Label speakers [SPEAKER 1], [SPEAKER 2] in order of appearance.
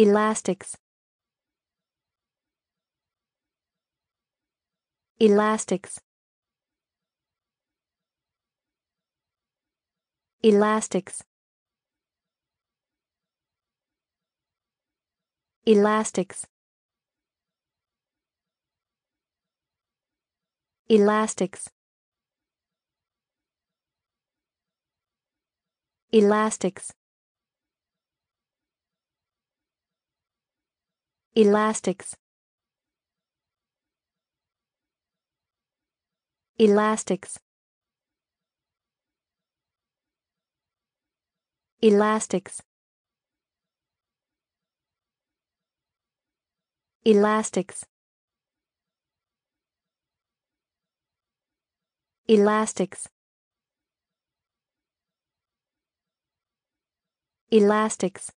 [SPEAKER 1] elastics elastics elastics elastics elastics elastics elastics elastics elastics elastics elastics elastics